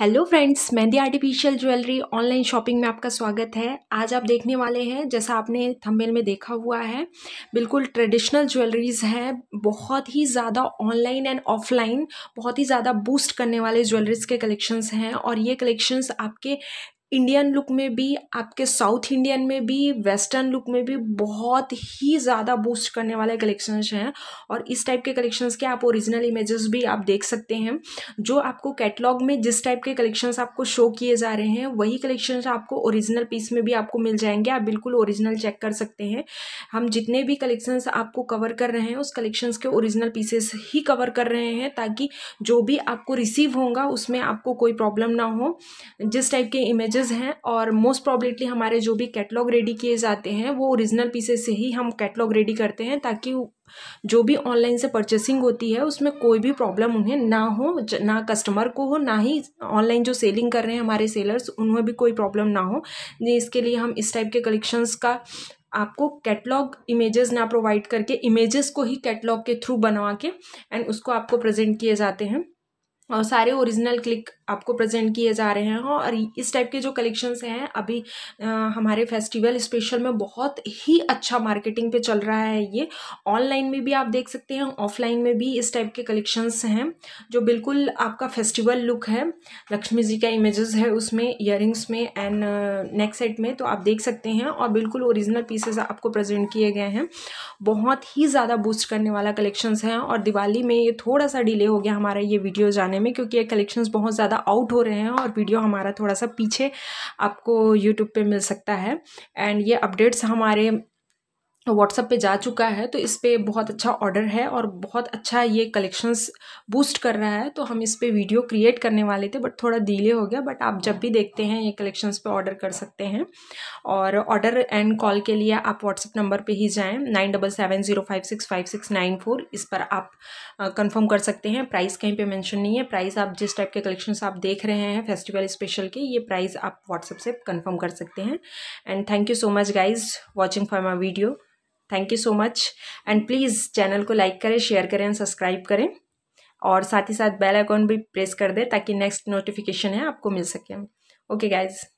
hello friends Mehndi artificial jewellery online shopping में आपका स्वागत है आज आप देखने वाले हैं जैसा आपने थंबनेल में देखा हुआ है बिल्कुल ट्रेडिशनल ज्वेलरीज हैं बहुत ही ज़्यादा ऑनलाइन एंड ऑफलाइन बहुत ही ज़्यादा बूस्ट करने वाले ज्वेलरीज के कलेक्शंस हैं और ये कलेक्शंस आपके इंडियन लुक में भी आपके साउथ इंडियन में भी वेस्टर्न लुक में भी बहुत ही ज़्यादा बूस्ट करने वाले कलेक्शंस हैं और इस टाइप के कलेक्शंस के आप ओरिजिनल इमेजेस भी आप देख सकते हैं जो आपको कैटलॉग में जिस टाइप के कलेक्शंस आपको शो किए जा रहे हैं वही कलेक्शंस आपको ओरिजिनल पीस में भी आपको मिल जाएंगे आप बिल्कुल ओरिजिनल चेक कर सकते हैं हम जितने भी कलेक्शंस आपको कवर कर रहे हैं उस कलेक्शंस के ओरिजिनल पीसेस ही कवर कर रहे हैं ताकि जो भी आपको रिसीव होगा उसमें आपको कोई प्रॉब्लम ना हो जिस टाइप के इमेज पेजेस हैं और मोस्ट प्रॉब्लिटली हमारे जो भी कैटलॉग रेडी किए जाते हैं वो ओरिजिनल पीसेस से ही हम कैटलॉग रेडी करते हैं ताकि जो भी ऑनलाइन से परचेसिंग होती है उसमें कोई भी प्रॉब्लम उन्हें ना हो ना कस्टमर को हो ना ही ऑनलाइन जो सेलिंग कर रहे हैं हमारे सेलर्स उन्हें भी कोई प्रॉब्लम ना हो इसके लिए हम इस टाइप के कलेक्शंस का आपको कैटलॉग इमेजेस ना प्रोवाइड करके इमेजेस को ही कैटलॉग के थ्रू बनवा के एंड उसको आपको प्रेजेंट किए जाते हैं और सारे ओरिजिनल क्लिक आपको प्रेजेंट किए जा रहे हैं और इस टाइप के जो कलेक्शंस हैं अभी आ, हमारे फेस्टिवल स्पेशल में बहुत ही अच्छा मार्केटिंग पे चल रहा है ये ऑनलाइन में भी आप देख सकते हैं ऑफलाइन में भी इस टाइप के कलेक्शंस हैं जो बिल्कुल आपका फेस्टिवल लुक है लक्ष्मी जी का इमेजेस है उसमें ईयरिंग्स में एंड नेक सेट में तो आप देख सकते हैं और बिल्कुल ओरिजिनल पीसेज आपको प्रजेंट किए गए हैं बहुत ही ज़्यादा बूस्ट करने वाला कलेक्शंस हैं और दिवाली में ये थोड़ा सा डिले हो गया हमारा ये वीडियो जाने बनाने में क्योंकि ये कलेक्शंस बहुत ज़्यादा आउट हो रहे हैं और वीडियो हमारा थोड़ा सा पीछे आपको यूट्यूब पे मिल सकता है एंड ये अपडेट्स हमारे व्हाट्सअप पे जा चुका है तो इस पर बहुत अच्छा ऑर्डर है और बहुत अच्छा ये कलेक्शंस बूस्ट कर रहा है तो हम इस पर वीडियो क्रिएट करने वाले थे बट थोड़ा डीले हो गया बट आप जब भी देखते हैं ये कलेक्शंस पे ऑर्डर कर सकते हैं और ऑर्डर एंड कॉल के लिए आप व्हाट्सअप नंबर पे ही जाएं nine double seven zero five six five six nine four इस पर आप कन्फर्म कर सकते हैं प्राइस कहीं पर मैंशन नहीं है प्राइस आप जिस टाइप के कलेक्शंस आप देख रहे हैं फेस्टिवल स्पेशल के ये प्राइस आप व्हाट्सअप से कन्फर्म कर सकते हैं and thank you so much guys watching for my video thank you so much and please channel को लाइक करें शेयर करें एंड सब्सक्राइब करें और साथ ही साथ बेल आइकॉन भी प्रेस कर दें ताकि नेक्स्ट नोटिफिकेशन है आपको मिल सके ओके गाइज़